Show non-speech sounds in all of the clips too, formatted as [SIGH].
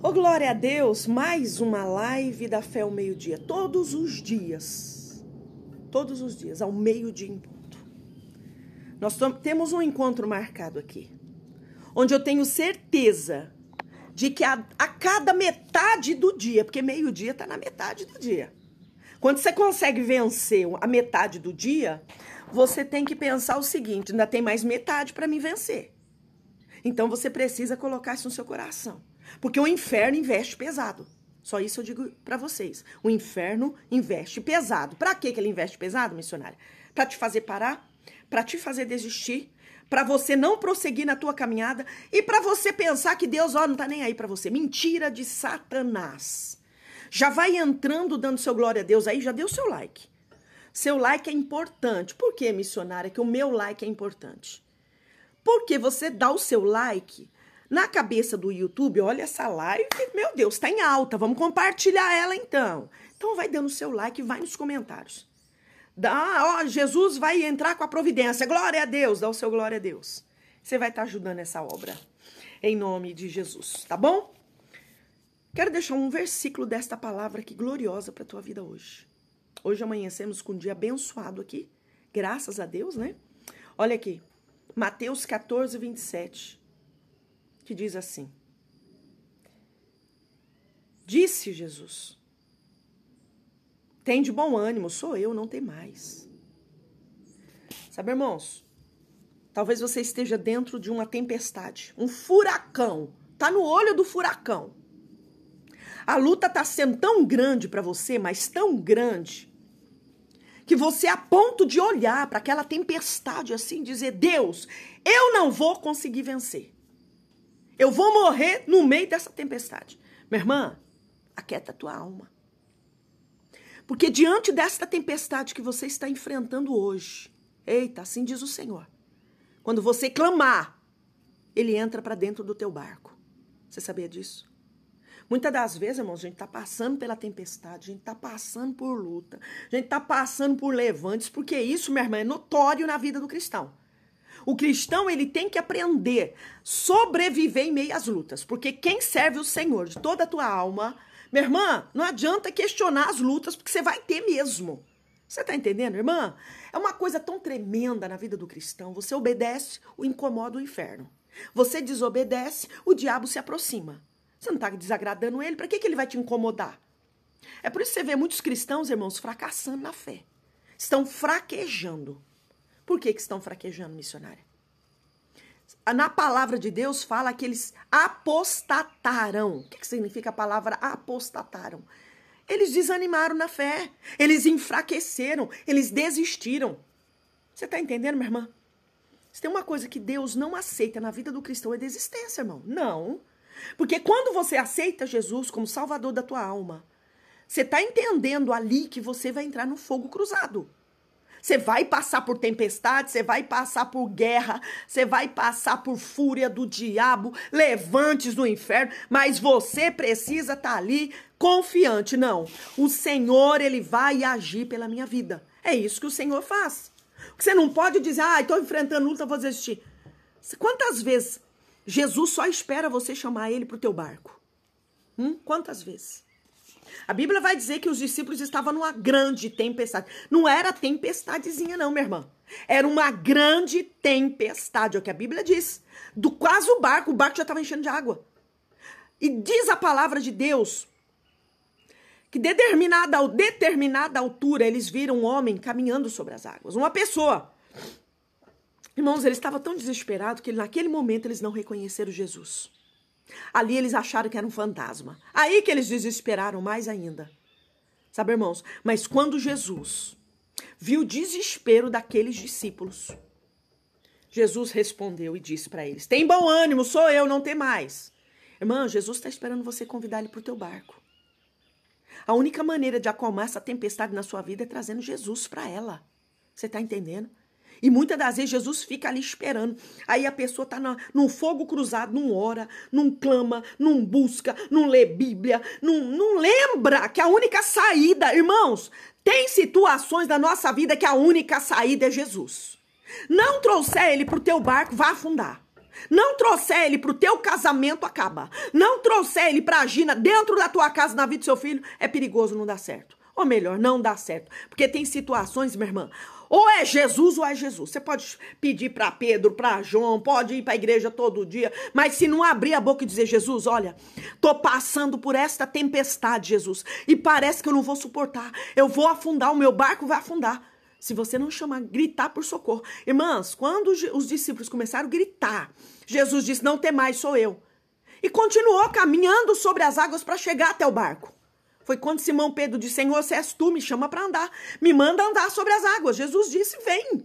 Oh, glória a Deus! Mais uma live da Fé ao meio-dia. Todos os dias. Todos os dias, ao meio-dia em ponto. Nós temos um encontro marcado aqui. Onde eu tenho certeza de que a, a cada metade do dia, porque meio-dia está na metade do dia. Quando você consegue vencer a metade do dia, você tem que pensar o seguinte: ainda tem mais metade para me vencer. Então você precisa colocar isso no seu coração. Porque o inferno investe pesado. Só isso eu digo para vocês. O inferno investe pesado. Para que ele investe pesado, missionária? Para te fazer parar, para te fazer desistir, para você não prosseguir na tua caminhada e para você pensar que Deus ó, não tá nem aí para você. Mentira de Satanás. Já vai entrando dando seu glória a Deus aí, já deu seu like. Seu like é importante. Por que, missionária, que o meu like é importante? Porque você dá o seu like na cabeça do YouTube, olha essa live, meu Deus, está em alta, vamos compartilhar ela então. Então vai dando seu like e vai nos comentários. Dá, ó, Jesus vai entrar com a providência. Glória a Deus, dá o seu glória a Deus. Você vai estar tá ajudando essa obra. Em nome de Jesus, tá bom? Quero deixar um versículo desta palavra que gloriosa para tua vida hoje. Hoje amanhecemos com um dia abençoado aqui. Graças a Deus, né? Olha aqui. Mateus 14, 27 que diz assim: Disse Jesus: Tem de bom ânimo, sou eu, não tem mais. Sabe, irmãos, talvez você esteja dentro de uma tempestade, um furacão, tá no olho do furacão. A luta tá sendo tão grande para você, mas tão grande, que você é a ponto de olhar para aquela tempestade assim dizer: Deus, eu não vou conseguir vencer. Eu vou morrer no meio dessa tempestade. Minha irmã, aquieta a tua alma. Porque diante desta tempestade que você está enfrentando hoje, eita, assim diz o Senhor. Quando você clamar, ele entra para dentro do teu barco. Você sabia disso? Muitas das vezes, irmãos, a gente está passando pela tempestade, a gente está passando por luta, a gente está passando por levantes, porque isso, minha irmã, é notório na vida do cristão. O cristão ele tem que aprender sobreviver em meio às lutas, porque quem serve o Senhor de toda a tua alma, minha irmã, não adianta questionar as lutas, porque você vai ter mesmo. Você tá entendendo, irmã? É uma coisa tão tremenda na vida do cristão. Você obedece, o incomoda o inferno. Você desobedece, o diabo se aproxima. Você não tá desagradando ele, para que, que ele vai te incomodar? É por isso que você vê muitos cristãos, irmãos, fracassando na fé. Estão fraquejando. Por que, que estão fraquejando, missionária? Na palavra de Deus fala que eles apostataram. O que, que significa a palavra apostataram? Eles desanimaram na fé, eles enfraqueceram, eles desistiram. Você está entendendo, minha irmã? Se tem uma coisa que Deus não aceita na vida do cristão é desistência, irmão. Não. Porque quando você aceita Jesus como salvador da tua alma, você está entendendo ali que você vai entrar no fogo cruzado. Você vai passar por tempestade, você vai passar por guerra, você vai passar por fúria do diabo, levantes do inferno, mas você precisa estar tá ali confiante. Não, o Senhor, ele vai agir pela minha vida. É isso que o Senhor faz. Você não pode dizer, ah, estou enfrentando luta, vou desistir. Quantas vezes Jesus só espera você chamar ele para o teu barco? Hum? Quantas vezes? A Bíblia vai dizer que os discípulos estavam numa grande tempestade. Não era tempestadezinha, não, minha irmã. Era uma grande tempestade, é o que a Bíblia diz. Do quase o barco, o barco já estava enchendo de água. E diz a palavra de Deus que determinada, determinada altura eles viram um homem caminhando sobre as águas. Uma pessoa. Irmãos, ele estava tão desesperado que naquele momento eles não reconheceram Jesus. Ali eles acharam que era um fantasma. Aí que eles desesperaram mais ainda. Sabe, irmãos? Mas quando Jesus viu o desespero daqueles discípulos, Jesus respondeu e disse para eles: Tem bom ânimo, sou eu, não tem mais. Irmã, Jesus está esperando você convidar ele para o teu barco. A única maneira de acalmar essa tempestade na sua vida é trazendo Jesus para ela. Você está entendendo? E muitas das vezes Jesus fica ali esperando. Aí a pessoa está num fogo cruzado, não ora, não clama, não busca, não lê Bíblia, não, não lembra que a única saída, irmãos, tem situações da nossa vida que a única saída é Jesus. Não trouxer ele para o teu barco, vai afundar. Não trouxer ele para o teu casamento, acaba. Não trouxer ele para a Gina, dentro da tua casa, na vida do seu filho, é perigoso, não dá certo. Ou melhor, não dá certo. Porque tem situações, minha irmã, ou é Jesus ou é Jesus. Você pode pedir para Pedro, para João, pode ir para a igreja todo dia, mas se não abrir a boca e dizer Jesus, olha, tô passando por esta tempestade, Jesus, e parece que eu não vou suportar. Eu vou afundar, o meu barco vai afundar. Se você não chamar, gritar por socorro. Irmãs, quando os discípulos começaram a gritar, Jesus disse: "Não tem mais, sou eu". E continuou caminhando sobre as águas para chegar até o barco. Foi quando Simão Pedro disse: Senhor, se és tu, me chama para andar, me manda andar sobre as águas. Jesus disse: Vem. Você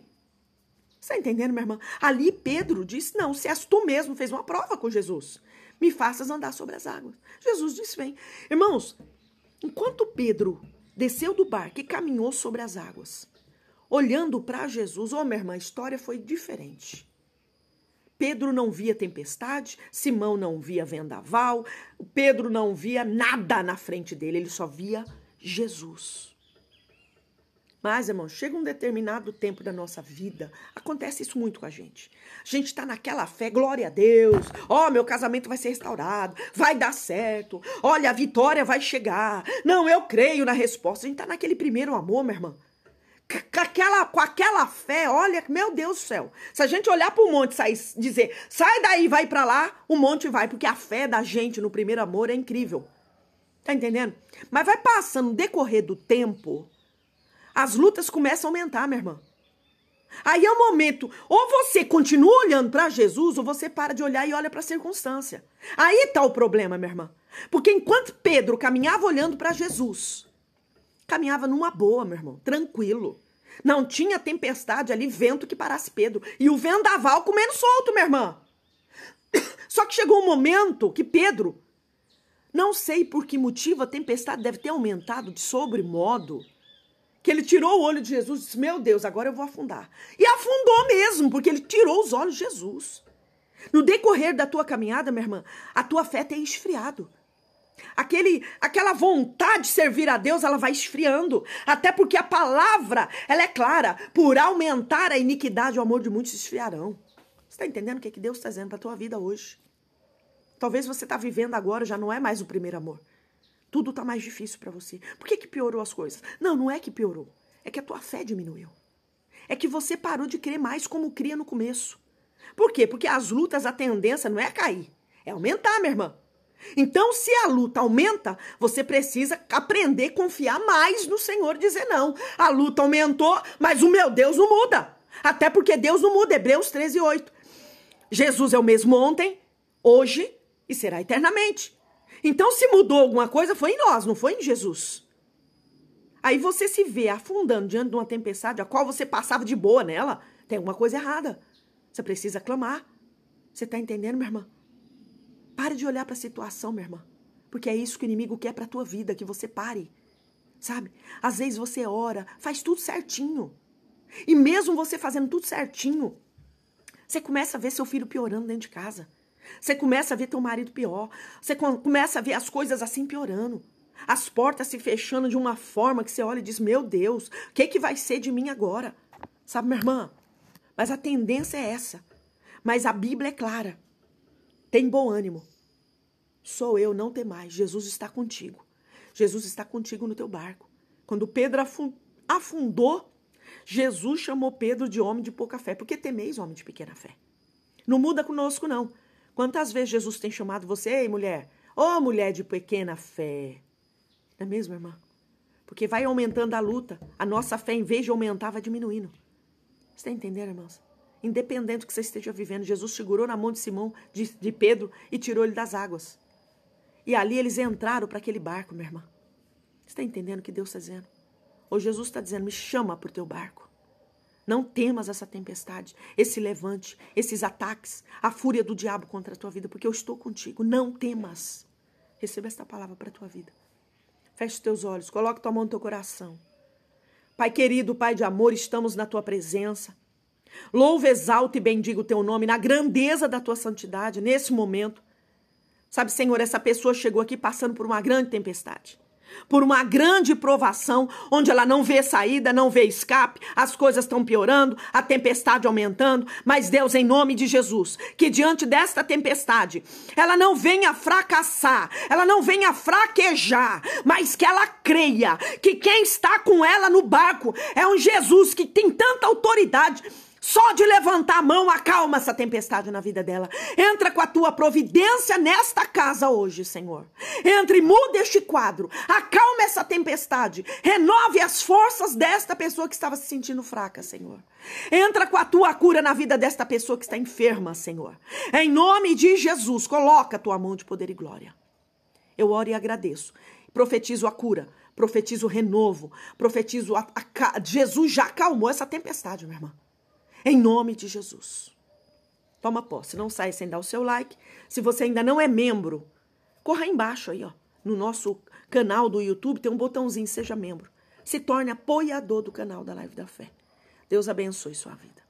está entendendo, minha irmã? Ali Pedro disse: Não, se és tu mesmo, fez uma prova com Jesus. Me faças andar sobre as águas. Jesus disse: Vem. Irmãos, enquanto Pedro desceu do barco e caminhou sobre as águas, olhando para Jesus, ô oh, minha irmã, a história foi diferente. Pedro não via tempestade, Simão não via vendaval, Pedro não via nada na frente dele, ele só via Jesus. Mas, irmão, chega um determinado tempo da nossa vida, acontece isso muito com a gente. A gente está naquela fé, glória a Deus, ó, oh, meu casamento vai ser restaurado, vai dar certo, olha, a vitória vai chegar. Não, eu creio na resposta. A gente está naquele primeiro amor, minha irmã com aquela, com aquela fé, olha, meu Deus do céu. Se a gente olhar para o monte e dizer, sai daí, vai para lá, o monte vai, porque a fé da gente no primeiro amor é incrível. Tá entendendo? Mas vai passando, no decorrer do tempo, as lutas começam a aumentar, minha irmã. Aí é o um momento, ou você continua olhando para Jesus, ou você para de olhar e olha para a circunstância. Aí está o problema, minha irmã. Porque enquanto Pedro caminhava olhando para Jesus, caminhava numa boa, meu irmão, tranquilo. Não tinha tempestade ali, vento que parasse Pedro. E o vendaval comendo solto, minha irmã. [COUGHS] Só que chegou um momento que Pedro, não sei por que motivo, a tempestade deve ter aumentado de sobremodo, que ele tirou o olho de Jesus e disse: Meu Deus, agora eu vou afundar. E afundou mesmo, porque ele tirou os olhos de Jesus. No decorrer da tua caminhada, minha irmã, a tua fé tem esfriado. Aquele, aquela vontade de servir a Deus, ela vai esfriando. Até porque a palavra, ela é clara. Por aumentar a iniquidade, o amor de muitos se esfriarão. Você está entendendo o que, é que Deus está dizendo para a tua vida hoje? Talvez você está vivendo agora, já não é mais o primeiro amor. Tudo está mais difícil para você. Por que, que piorou as coisas? Não, não é que piorou. É que a tua fé diminuiu. É que você parou de crer mais como cria no começo. Por quê? Porque as lutas, a tendência não é cair, é aumentar, minha irmã. Então, se a luta aumenta, você precisa aprender a confiar mais no Senhor, dizer não. A luta aumentou, mas o meu Deus não muda. Até porque Deus não muda. Hebreus 13, 8. Jesus é o mesmo ontem, hoje e será eternamente. Então, se mudou alguma coisa, foi em nós, não foi em Jesus. Aí você se vê afundando diante de uma tempestade a qual você passava de boa nela. Tem alguma coisa errada. Você precisa clamar. Você está entendendo, minha irmã? Pare de olhar para a situação, minha irmã. Porque é isso que o inimigo quer para a tua vida, que você pare. Sabe? Às vezes você ora, faz tudo certinho. E mesmo você fazendo tudo certinho, você começa a ver seu filho piorando dentro de casa. Você começa a ver teu marido pior. Você começa a ver as coisas assim piorando. As portas se fechando de uma forma que você olha e diz: Meu Deus, o que, que vai ser de mim agora? Sabe, minha irmã? Mas a tendência é essa. Mas a Bíblia é clara. Tem bom ânimo. Sou eu, não tem mais. Jesus está contigo. Jesus está contigo no teu barco. Quando Pedro afundou, Jesus chamou Pedro de homem de pouca fé. porque temeis, homem de pequena fé? Não muda conosco, não. Quantas vezes Jesus tem chamado você, ei mulher, ô oh, mulher de pequena fé? Não é mesmo, irmã? Porque vai aumentando a luta, a nossa fé, em vez de aumentar, vai diminuindo. Você está entendendo, irmãos? Independente do que você esteja vivendo, Jesus segurou na mão de Simão, de, de Pedro, e tirou ele das águas. E ali eles entraram para aquele barco, minha irmã. Você está entendendo o que Deus está dizendo? Ou Jesus está dizendo: me chama para o teu barco. Não temas essa tempestade, esse levante, esses ataques, a fúria do diabo contra a tua vida, porque eu estou contigo. Não temas. Receba esta palavra para a tua vida. Feche os teus olhos, coloque tua mão no teu coração. Pai querido, Pai de amor, estamos na tua presença. Louva, exalta e bendiga o teu nome na grandeza da tua santidade nesse momento. Sabe, Senhor, essa pessoa chegou aqui passando por uma grande tempestade, por uma grande provação, onde ela não vê saída, não vê escape, as coisas estão piorando, a tempestade aumentando, mas Deus, em nome de Jesus, que diante desta tempestade, ela não venha fracassar, ela não venha fraquejar, mas que ela creia que quem está com ela no barco é um Jesus que tem tanta autoridade só de levantar a mão acalma essa tempestade na vida dela. Entra com a tua providência nesta casa hoje, Senhor. Entre e muda este quadro. Acalma essa tempestade. Renove as forças desta pessoa que estava se sentindo fraca, Senhor. Entra com a tua cura na vida desta pessoa que está enferma, Senhor. Em nome de Jesus, coloca a tua mão de poder e glória. Eu oro e agradeço. Profetizo a cura profetizo renovo, profetizo a, a, Jesus já acalmou essa tempestade, minha irmã. Em nome de Jesus. Toma posse, não sai sem dar o seu like. Se você ainda não é membro, corra aí embaixo aí, ó. No nosso canal do YouTube tem um botãozinho Seja Membro. Se torne apoiador do canal da Live da Fé. Deus abençoe sua vida.